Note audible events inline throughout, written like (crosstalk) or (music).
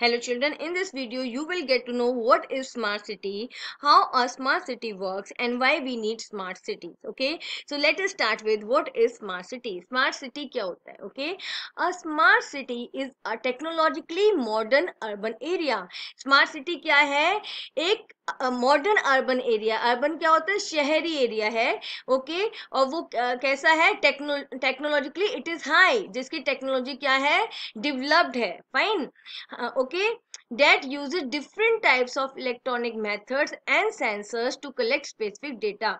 Hello children, in this video you will get to know what is smart city, how a smart city works and why we need smart cities. Okay, so let us start with what is smart city. Smart city क्या होता है? Okay, a smart city is a technologically modern urban area. Smart city क्या है? एक modern urban area urban क्या होता है शहरी एरिया है ओके okay? और वो uh, कैसा है techno technologically it is high जिसकी टेक्नोलॉजी क्या है डेवलप्ड है fine okay that use different types of electronic methods and sensors to collect specific data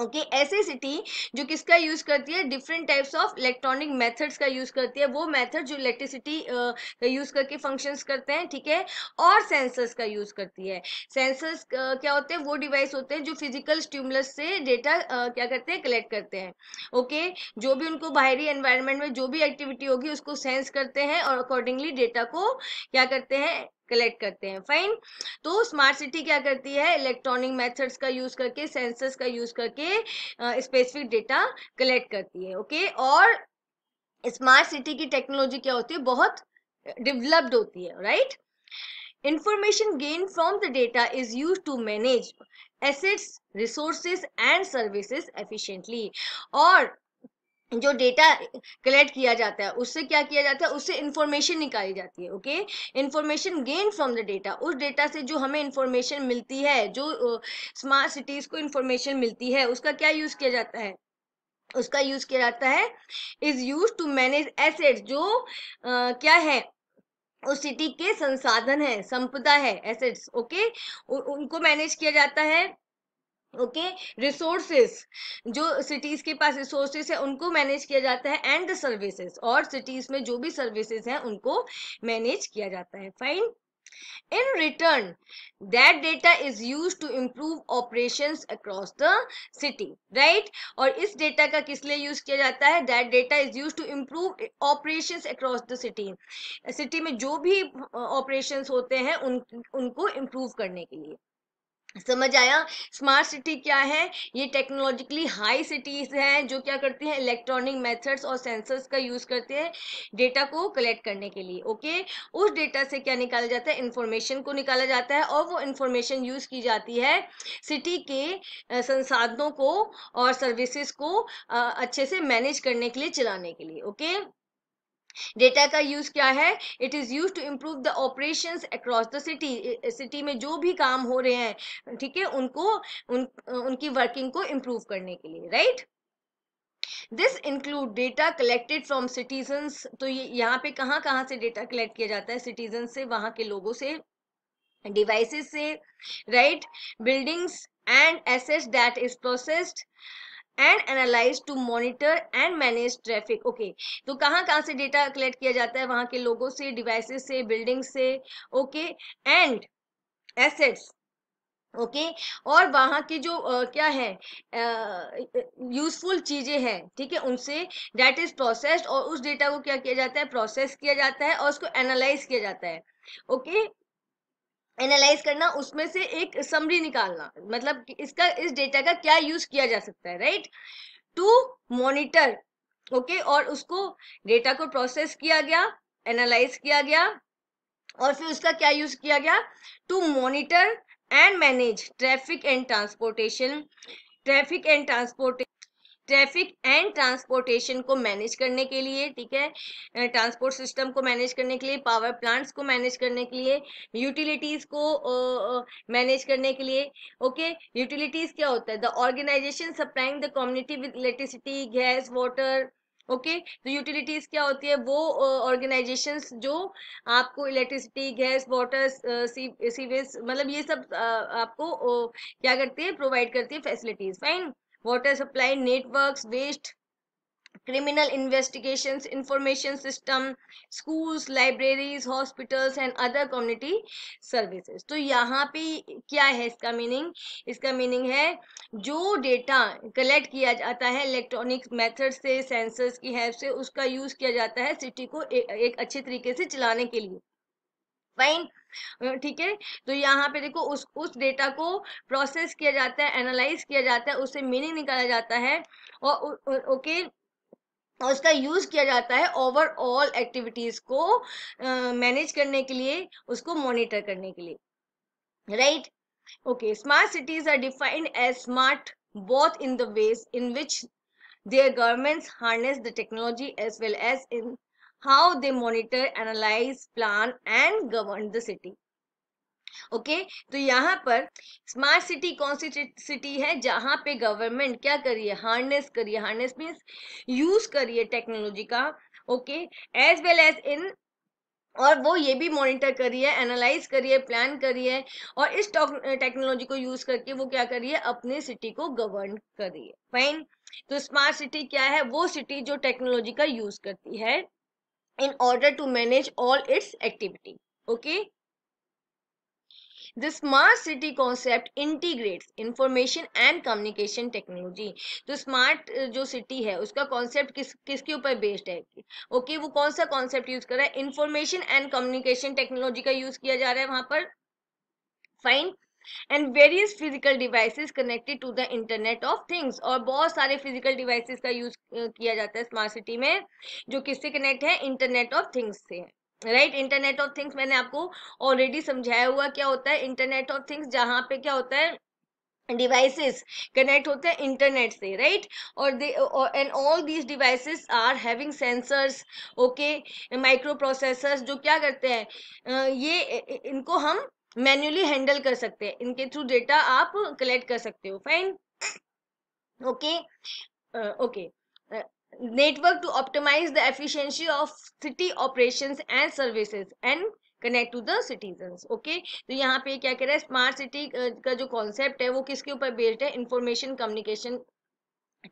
okay okay, ऐसे सिटी जो किसका यूज़ करती है different types of electronic methods का यूज़ करती है वो मेथड जो इलेक्ट्रिसिटी का यूज़ करके फंक्शंस करते हैं ठीक है और सेंसर्स का यूज़ करती है सेंसर्स क्या होते हैं वो डिवाइस होते हैं जो फिजिकल स्ट्यूमलस से डेटा क्या करते हैं कलेक्ट करते हैं ओके okay? जो भी उनको बाहरी एनवायरमेंट में जो भी एक्टिविटी होगी उसको सेंस करते हैं और अकॉर्डिंगली डेटा को क्या करते हैं कलेक्ट करते हैं फाइन तो स्मार्ट सिटी क्या करती है इलेक्ट्रॉनिक मेथड्स का यूज करके सेंसर्स का यूज करके स्पेसिफिक डेटा कलेक्ट करती है ओके और स्मार्ट सिटी की टेक्नोलॉजी क्या होती है बहुत डेवलप्ड होती है right information gain from the data is use to manage assets resources and services efficiently और जो डेटा कलेक्ट किया जाता है उससे क्या किया जाता है उससे इन्फॉर्मेशन निकाली जाती है okay information gain from the data उस डेटा से जो हमें इन्फॉर्मेशन मिलती है जो स्मार्ट uh, सिटीज़ को इन्फॉर्मेशन मिलती है उसका क्या यूज़ किया जाता है उसका यूज किया जाता है is use to manage asset जो आ, क्या है उस सिटी के संसाधन है संपदा है एसेट्स ओके उनको मैनेज किया जाता है ओके रिसोर्सेस जो सिटीज के पास रिसोर्सेस है उनको मैनेज किया जाता है एंड द सर्विसेज और सिटीज में जो भी सर्विसेज हैं उनको मैनेज किया जाता है fine in return that data is use to improve operation across the city right और इस डेटा का किस लिए यूज किया जाता है that data is use to improve operation across the city city में जो भी ऑपरेशन होते हैं उन, उनको इम्प्रूव करने के लिए समझ आया स्मार्ट सिटी क्या है ये टेक्नोलॉजिकली हाई सिटीज हैं जो क्या करती हैं इलेक्ट्रॉनिक मेथड्स और सेंसर्स का यूज करते हैं डेटा को कलेक्ट करने के लिए ओके उस डेटा से क्या निकाला जाता है इंफॉर्मेशन को निकाला जाता है और वो इंफॉर्मेशन यूज की जाती है सिटी के संसाधनों को और सर्विसेज को अच्छे से मैनेज करने के लिए चलाने के लिए ओके डेटा का यूज क्या है it is use to improve the operations across the city city में जो भी काम हो रहे हैं ठीक है उनको उन, उनकी वर्किंग को इम्प्रूव करने के लिए right right? This include data collected from citizens तो ये यहाँ पे कहाँ कहाँ से डेटा कलेक्ट किया जाता है सिटीजन से वहाँ के लोगों से डिवाइसेस से right buildings and assets that is processed and analyze to monitor and manage traffic okay तो कहाँ कहाँ से डेटा कलेक्ट किया जाता है वहां के लोगों से डिवाइसेस से बिल्डिंग से okay and assets okay okay? और वहाँ की जो uh, क्या है यूजफुल चीज़ें हैं ठीक है उनसे डेट इज प्रोसेस्ड और उस डेटा को क्या किया जाता है प्रोसेस किया जाता है और उसको एनालाइज किया जाता है ओके okay? एनालाइज करना उसमें से एक समरी निकालना मतलब इसका इस डेटा का क्या यूज किया जा सकता है राइट टू मॉनिटर ओके और उसको डेटा को प्रोसेस किया गया एनालाइज किया गया और फिर उसका क्या यूज किया गया to monitor and manage traffic and transportation traffic and transportation traffic and transportation को मैनेज करने के लिए ठीक है ट्रांसपोर्ट सिस्टम को मैनेज करने के लिए पावर प्लांट्स को मैनेज करने के लिए यूटिलिटीज को मैनेज uh, करने के लिए ओके okay? यूटिलिटीज क्या होता है the organisation supplying the community with electricity gas water okay तो यूटिलिटीज क्या होती है वो ऑर्गेनाइजेशन uh, जो आपको इलेक्ट्रिसिटी गैस वाटर सीवेज मतलब ये सब uh, आपको uh, क्या करती है प्रोवाइड करती है facilities fine water supply networks waste criminal investigations information system schools libraries hospitals and other community services तो यहाँ पे क्या है इसका मीनिंग इसका मीनिंग है जो डेटा कलेक्ट किया जाता है इलेक्ट्रॉनिक मेथड से सेंसर्स की हेल्प से उसका यूज किया जाता है सिटी को ए, एक अच्छे तरीके से चलाने के लिए फाइन ठीक है तो यहाँ पे देखो उस उस डेटा को प्रोसेस किया जाता है एनालाइज किया जाता है उससे मीनिंग निकाला जाता है और ओके और उसका यूज किया जाता है ओवरऑल एक्टिविटीज को मैनेज करने के लिए उसको मॉनिटर करने के लिए right okay smart cities are defined as smart both in the ways in which their governments harness the technology as well as in how they monitor, analyze, plan and govern the city. Okay okay? तो यहाँ पर smart city कौन सी city है जहां पे government क्या करिए harness करिए हार्नेस मीन्स यूज करिए टेक्नोलॉजी का okay as well as in और वो ये भी मॉनिटर करिए एनालाइज करिए प्लान करिए और इस टेक्नोलॉजी को यूज करके वो क्या करिए अपने सिटी को गवर्न करिए फाइन तो स्मार्ट सिटी क्या है वो सिटी जो टेक्नोलॉजी का यूज करती है in order to manage all its activity okay the smart city concept integrates information and communication technology जो स्मार्ट जो सिटी है उसका कॉन्सेप्ट किस किसके ऊपर बेस्ड है ओके okay, वो कौन सा कॉन्सेप्ट यूज कर रहा है इंफॉर्मेशन एंड कम्युनिकेशन टेक्नोलॉजी का यूज किया जा रहा है वहां पर fine and various physical devices connected to the internet of things और बहुत सारे फिजिकल डिवाइसेस का यूज किया जाता है स्मार्ट सिटी में जो किससे कनेक्ट है इंटरनेट ऑफ थिंग्स से राइट इंटरनेट ऑफ थिंग्स मैंने आपको ऑलरेडी समझाया हुआ क्या होता है इंटरनेट ऑफ थिंग्स जहां पे क्या होता है डिवाइसेस कनेक्ट होते हैं इंटरनेट से राइट और they and all these devices are having sensors okay microprocessors जो क्या करते हैं ये इनको हम मैन्युअली हैंडल कर सकते हैं इनके थ्रू डेटा आप कलेक्ट कर सकते हो fine okay okay network to optimise the efficiency of city operations and services and connect to the citizen okay तो यहाँ पे क्या कह रहा है स्मार्ट सिटी का जो कॉन्सेप्ट है वो किसके ऊपर बेस्ड है इंफॉर्मेशन कम्युनिकेशन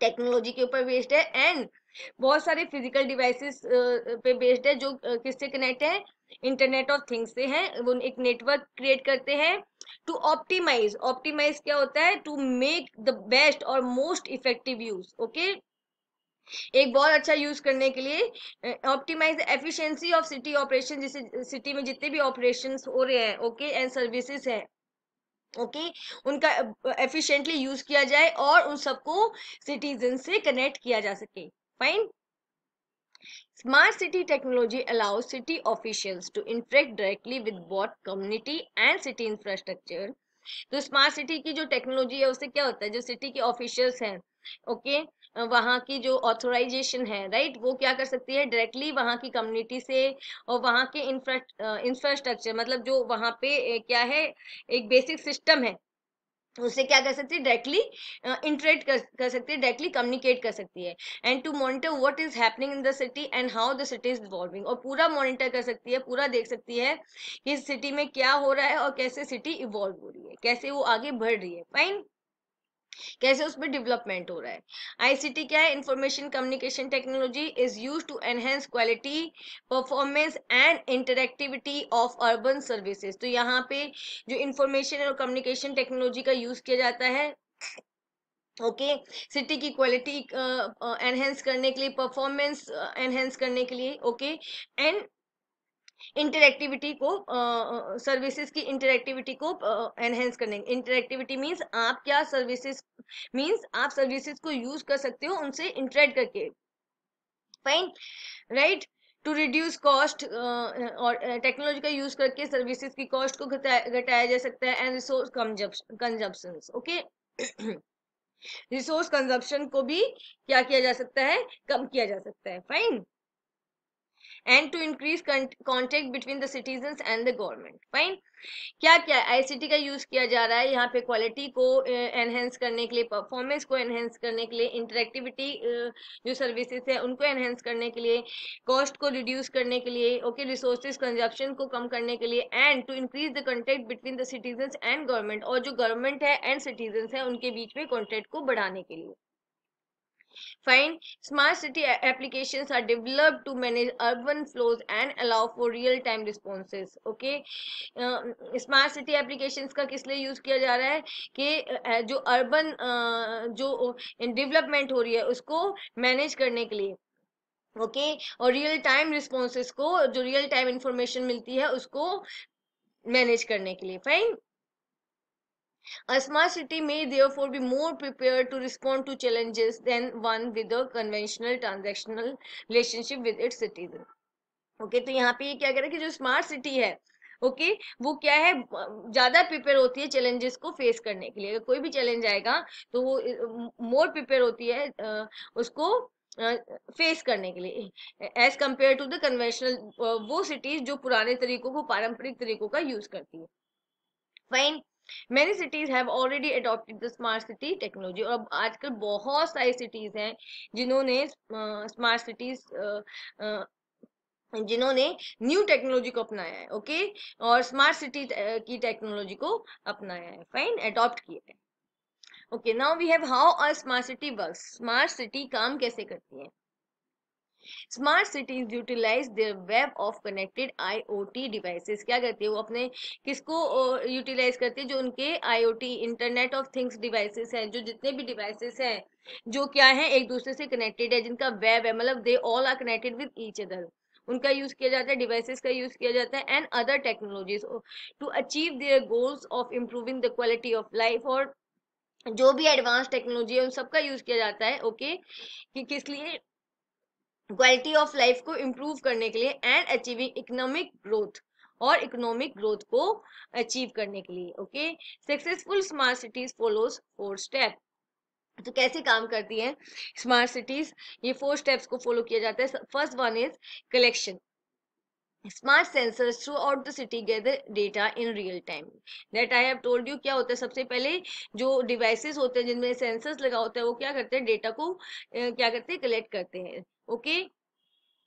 टेक्नोलॉजी के ऊपर बेस्ड है एंड बहुत सारे फिजिकल डिवाइसेस पे बेस्ड है जो किससे कनेक्ट है इंटरनेट ऑफ थिंग्स से है वो एक नेटवर्क क्रिएट करते हैं टू ऑप्टिमाइज ऑप्टिमाइज क्या होता है टू मेक द बेस्ट और मोस्ट इफेक्टिव यूज ओके एक बहुत अच्छा यूज करने के लिए optimise efficiency of city operation जिसे सिटी में जितने भी ऑपरेशंस हो रहे हैं ओके एंड सर्विसेज हैं ओके okay? उनका एफिशिएंटली यूज किया जाए और उन सबको सिटीजन से कनेक्ट किया जा सके fine Smart city technology allows city officials to interact directly with both community and city infrastructure तो स्मार्ट सिटी की जो टेक्नोलॉजी है उससे क्या होता है जो सिटी के ऑफिशियल्स हैं ओके वहाँ की जो ऑथोराइजेशन है राइट वो क्या कर सकती है डायरेक्टली वहाँ की कम्युनिटी से और वहाँ के इंफ्रास्ट्रक्चर मतलब जो वहाँ पे क्या है एक बेसिक सिस्टम है उससे क्या कर सकती है डायरेक्टली इंटरेक्ट कर, सकती है डायरेक्टली कम्युनिकेट कर सकती है and to monitor what is happening in the city and how the city is evolving और पूरा मॉनिटर कर सकती है पूरा देख सकती है कि सिटी में क्या हो रहा है और कैसे सिटी इवॉल्व हो रही है कैसे वो आगे बढ़ रही है फाइन कैसे उसमें डेवलपमेंट हो रहा है आईसीटी क्या है information communication technology is use to enhance quality performance and interactivity of urban services तो यहाँ पे जो इंफॉर्मेशन और कम्युनिकेशन टेक्नोलॉजी का यूज किया जाता है ओके okay. सिटी की क्वालिटी एनहेंस uh, uh, करने के लिए परफॉर्मेंस एनहेंस uh, करने के लिए ओके एंड इंटरेक्टिविटी को सर्विसेज uh, की इंटरेक्टिविटी को एनहेंस uh, करने इंटरेक्टिविटी मींस आप क्या सर्विसेज मींस आप सर्विसेज को यूज कर सकते हो उनसे इंटरेक्ट करके fine right to reduce cost और टेक्नोलॉजी का यूज करके सर्विसेज की कॉस्ट को घटाया जा सकता है and resource consumption okay resource consumption को भी क्या किया जा सकता है कम किया जा सकता है fine and to increase contact between the citizen and the government fine क्या क्या आईसीटी का यूज किया जा रहा है यहाँ पे क्वालिटी को एनहेंस करने के लिए परफॉर्मेंस को एनहेंस करने के लिए इंटरेक्टिविटी जो सर्विसेज है उनको एनहेंस करने के लिए कॉस्ट को रिड्यूस करने के लिए ओके रिसोर्सेज कंजप्शन को कम करने के लिए and to increase the contact between the citizen and government और जो गवर्नमेंट है एंड सिटीजन है उनके बीच में कॉन्टेक्ट को बढ़ाने के लिए Fine. Smart city applications are developed to manage urban flows and allow for real time responses. Okay. Smart city applications का किस लिए यूज किया जा रहा है कि जो अर्बन जो डेवलपमेंट हो रही है उसको मैनेज करने के लिए ओके okay? और रियल टाइम रिस्पॉन्सेस को जो रियल टाइम इंफॉर्मेशन मिलती है उसको मैनेज करने के लिए fine A smart city may therefore be more prepared to respond to challenges than one with a conventional transactional relationship with its citizens. Okay okay, तो यहाँ पे ये क्या कह रहा है कि जो स्मार्ट सिटी है ओके okay, वो क्या है ज्यादा प्रिपेयर होती है चैलेंजेस को फेस करने के लिए अगर कोई भी चैलेंज आएगा तो वो मोर प्रिपेयर होती है उसको फेस करने के लिए as compare to the conventional वो सिटीज जो पुराने तरीकों को पारंपरिक तरीकों का यूज करती है fine many cities have already adopted the smart city technology और अब आजकल बहुत सारी सिटीज हैं जिन्होंने स्मार्ट सिटीज जिन्होंने न्यू टेक्नोलॉजी को अपनाया है ओके okay? और स्मार्ट सिटी की टेक्नोलॉजी को अपनाया है फाइन एडॉप्ट किया है okay now we have how a smart city work smart city काम कैसे करती है smart cities utilise their web of connected IoT devices क्या करती है वो अपने किसको यूटिलाइज करती है जो उनके IoT internet of things devices हैं जो जितने भी डिवाइसेस हैं जो क्या है एक दूसरे से कनेक्टेड है जिनका वेब है मतलब they all are connected with each other उनका यूज किया जाता है डिवाइसेस का यूज किया जाता है and other technologies to achieve their goals of improving the quality of life और जो भी एडवांस टेक्नोलॉजी है उन सबका यूज किया जाता है ओके okay? कि किस लिए क्वालिटी ऑफ लाइफ को इम्प्रूव करने के लिए एंड अचीविंग इकोनॉमिक ग्रोथ और इकोनॉमिक ग्रोथ को अचीव करने के लिए okay successful smart cities follows four step तो कैसे काम करती है स्मार्ट सिटीज ये फोर स्टेप्स को फॉलो किया जाता है first one is collection smart sensors throughout the city gather data in real time that I have told you क्या होता है सबसे पहले जो डिवाइसेस होते हैं जिनमें सेंसर्स लगा होता है वो क्या करते हैं डेटा को क्या करते हैं कलेक्ट करते हैं okay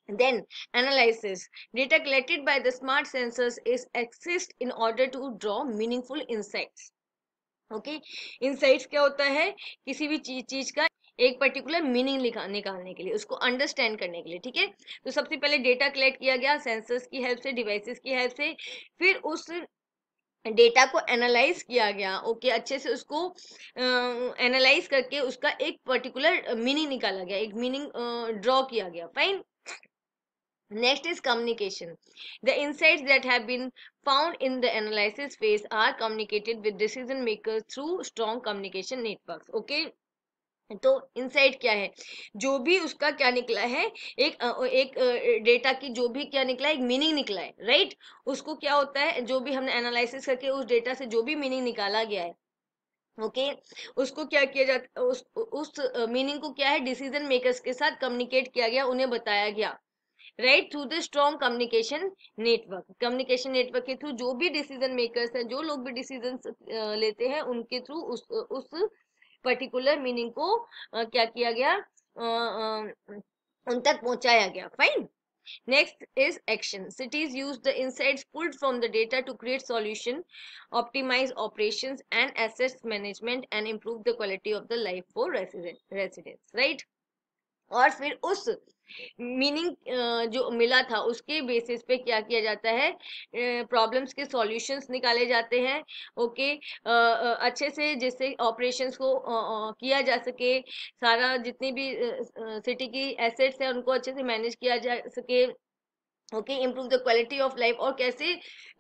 then analysis data collected by the smart sensors is accessed in order to draw meaningful insights okay okay? Insights क्या होता है किसी भी चीज चीज का एक पर्टिकुलर मीनिंग निकालने के लिए उसको अंडरस्टैंड करने के लिए ठीक है तो सबसे पहले डेटा कलेक्ट किया गया सेंसर्स की हेल्प से डिवाइसेस की हेल्प से फिर उस डेटा को एनालाइज किया गया ओके अच्छे से उसको एनालाइज करके उसका एक पर्टिकुलर मीनिंग निकाला गया एक मीनिंग ड्रॉ किया गया fine next is communication the insight that have been found in the analysis phase are communicated with decision maker through strong communication network okay तो इनसाइट क्या है जो भी उसका क्या निकला है एक एक डेटा की जो भी क्या निकला है एक मीनिंग निकला है राइट उसको क्या होता है जो भी हमने एनालिसिस करके उस डेटा से जो भी मीनिंग निकाला गया है ओके okay. उसको क्या किया जाता उस उस मीनिंग को क्या है डिसीजन मेकर्स के साथ कम्युनिकेट किया गया उन्हें बताया गया right through the strong communication network communication network के थ्रू जो भी डिसीजन मेकर्स हैं जो लोग भी डिसीजन लेते हैं उनके थ्रू उस उस पर्टिकुलर मीनिंग को आ, क्या किया गया उन तक पहुंचाया गया fine next is action cities use the insight pulled from the data to create solution optimize operation and assets management and improve the quality of the life for resident right और फिर उस मीनिंग जो मिला था उसके basis पे क्या किया जाता है प्रॉब्लम्स के सॉल्यूशंस निकाले जाते हैं ओके अच्छे से जिससे ऑपरेशंस को किया जा सके सारा जितनी भी सिटी की एसेट्स हैं उनको अच्छे से मैनेज किया जा सके okay improve the quality of life और कैसे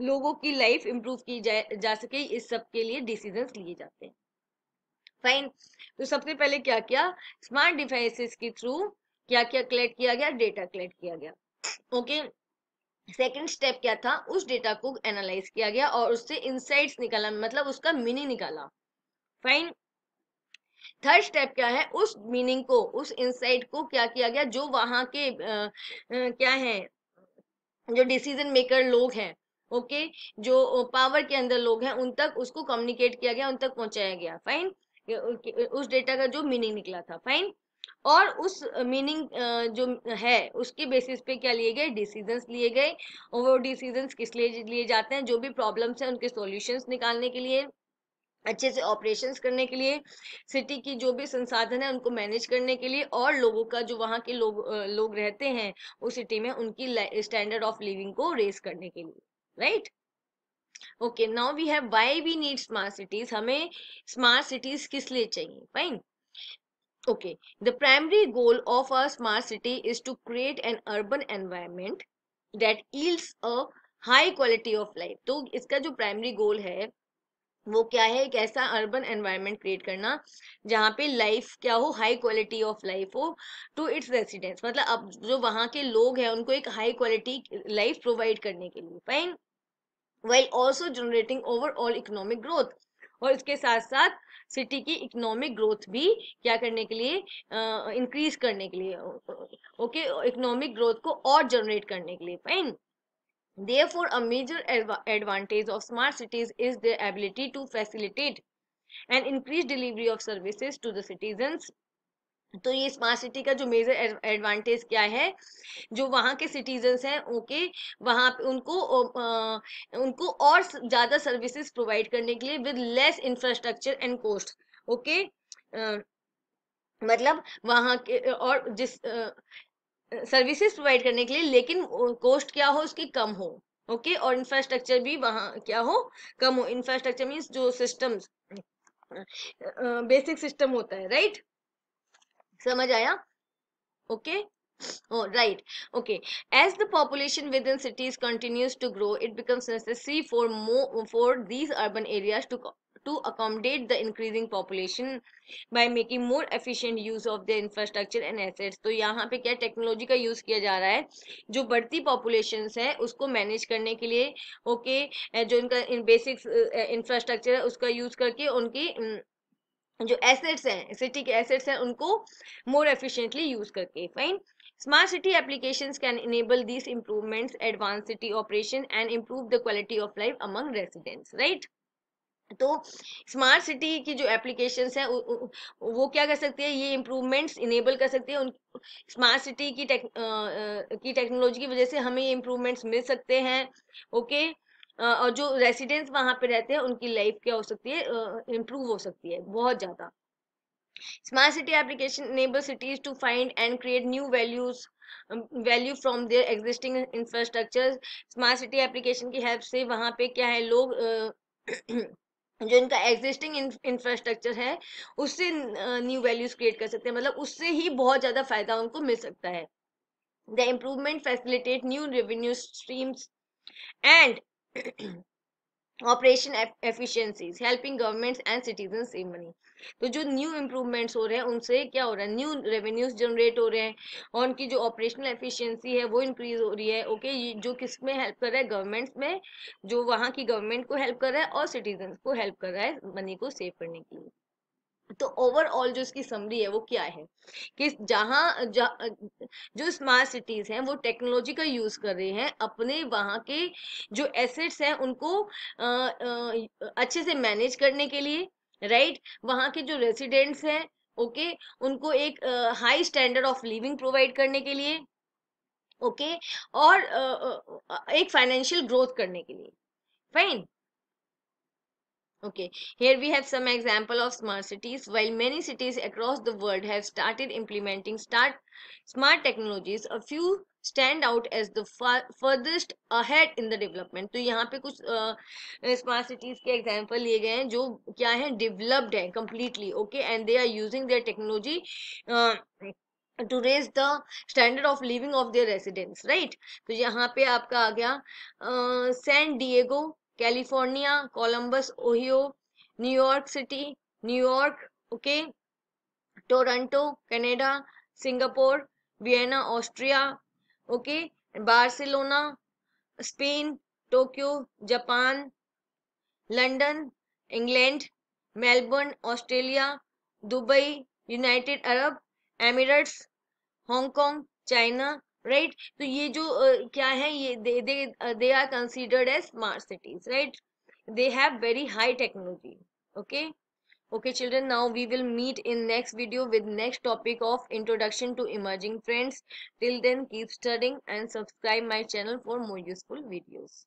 लोगों की लाइफ इम्प्रूव की जा, जा सके इस सब के लिए डिसीजन लिए जाते हैं फाइन तो सबसे पहले क्या किया स्मार्ट डिवाइसेस के थ्रू क्या क्या कलेक्ट किया गया डेटा कलेक्ट किया गया ओके सेकेंड स्टेप क्या था उस डेटा को एनालाइज किया गया और उससे इनसाइट निकाला मतलब उसका मीनिंग निकाला फाइन थर्ड स्टेप क्या है उस मीनिंग को उस इनसाइट को क्या किया गया जो वहां के आ, आ, क्या है जो डिसीजन मेकर लोग हैं ओके जो पावर के अंदर लोग हैं उन तक उसको कम्युनिकेट किया गया उन तक पहुंचाया गया फाइन उस डेटा का जो मीनिंग निकला था फाइन और उस मीनिंग जो है उसके बेसिस पे क्या लिए गए डिसीजंस लिए गए और वो डिसीजंस किस लिए लिए जाते हैं जो भी प्रॉब्लम्स हैं उनके सॉल्यूशंस निकालने के लिए अच्छे से ऑपरेशंस करने के लिए सिटी की जो भी संसाधन है उनको मैनेज करने के लिए और लोगों का जो वहाँ के लोग लोग रहते हैं उस सिटी में उनकी स्टैंडर्ड ऑफ लिविंग को रेस करने के लिए right okay now we have why we need smart cities हमें स्मार्ट सिटीज किस लिए चाहिए fine Okay, the primary goal of a smart city is to create an urban environment that yields a high quality of life तो इसका जो primary goal है वो क्या है एक ऐसा अर्बन एनवायरनमेंट क्रिएट करना जहाँ पे लाइफ क्या हो हाई क्वालिटी ऑफ लाइफ हो टू इट्स रेसिडेंट्स मतलब अब जो वहाँ के लोग हैं उनको एक हाई क्वालिटी लाइफ प्रोवाइड करने के लिए fine well also generating overall economic growth और इसके साथ साथ सिटी की इकोनॉमिक ग्रोथ भी क्या करने के लिए इंक्रीज uh, करने के लिए ओके इकोनॉमिक ग्रोथ को और जनरेट करने के लिए fine therefore a major advantage of smart cities is their ability to facilitate and increase delivery of services to the citizens तो ये स्मार्ट सिटी का जो मेजर एडवांटेज क्या है जो वहाँ के सिटीजन्स हैं ओके वहाँ पे उनको आ, उनको और ज़्यादा सर्विसेज प्रोवाइड करने के लिए with less infrastructure and cost okay मतलब वहाँ के और जिस सर्विसेज प्रोवाइड करने के लिए लेकिन कोस्ट क्या हो उसकी कम हो ओके okay? और इंफ्रास्ट्रक्चर भी वहाँ क्या हो कम हो इंफ्रास्ट्रक्चर मीन्स जो सिस्टम्स बेसिक सिस्टम होता है राइट right? समझ आया okay right okay as the population within cities continues to grow it becomes necessary for more for these urban areas to to accommodate the increasing population by making more efficient use of their infrastructure and assets to yahan pe kya technology ka use kiya ja raha hai jo badhti populations hai usko manage karne ke liye okay, jo unka इन basic infrastructure है उसका use करके उनकी जो assets हैं city के assets हैं उनको मोर एफिशिएंटली यूज करके fine smart city application can enable this improvements advance city operation and improve the quality of life among residents right तो स्मार्ट सिटी की जो एप्लीकेशंस हैं वो क्या कर सकती है ये इम्प्रूवमेंट्स इनेबल कर सकती है उन स्मार्ट सिटी की टेक, आ, की टेक्नोलॉजी की वजह से हमें ये इम्प्रूवमेंट्स मिल सकते हैं ओके okay? और जो रेसिडेंट्स वहाँ पे रहते हैं उनकी लाइफ क्या हो सकती है इम्प्रूव हो सकती है बहुत ज़्यादा smart city application enable cities to find and create new values value from their existing infrastructure smart city application की हेल्प से वहाँ पे क्या है लोग (clears throat) जो इनका एग्जिस्टिंग इंफ्रास्ट्रक्चर है उससे न्यू वैल्यूज क्रिएट कर सकते हैं मतलब उससे ही बहुत ज़्यादा फायदा उनको मिल सकता है the improvement facilitate new revenue streams and operation efficiencies helping governments and citizen save money तो जो न्यू इम्प्रूवमेंट्स हो रहे हैं उनसे क्या हो रहा है न्यू रेवेन्यूज जनरेट हो रहे हैं और उनकी जो ऑपरेशनल एफिशिएंसी है वो इंक्रीज हो रही है ओके okay? जो किस में हेल्प कर रहा है गवर्नमेंट्स में जो वहाँ की गवर्नमेंट को हेल्प कर रहा है और सिटीजन को हेल्प कर रहा है मनी को सेव करने के लिए तो ओवरऑल जो इसकी समरी है वो क्या है कि जहाँ जो स्मार्ट सिटीज हैं वो टेक्नोलॉजी का यूज कर रहे हैं अपने वहाँ के जो एसेट्स हैं उनको आ, आ, अच्छे से मैनेज करने के लिए राइट वहाँ के जो रेसिडेंट्स हैं ओके okay, उनको एक high standard of living provide करने के लिए ओके okay, और आ, एक फाइनेंशियल ग्रोथ करने के लिए fine Okay, here we have some example of smart cities. While many cities across the world have started implementing start, smart technologies, a few stand out as the furthest ahead in the development. तो यहाँ पे कुछ smart cities के example लिए गए हैं जो क्या है डेवलप्ड हैं completely okay and they are using their technology to raise the standard of living of their residents right तो यहाँ पे आपका आ गया San Diego California Columbus Ohio New York city New York okay Toronto Canada Singapore Vienna Austria okay Barcelona Spain Tokyo Japan London England Melbourne Australia Dubai United Arab Emirates Hong Kong China right तो ये जो uh, क्या है ये they they they are considered as smart cities right they have very high technology okay okay children now we will meet in next video with next topic of introduction to emerging trends till then keep studying and subscribe my channel for more useful videos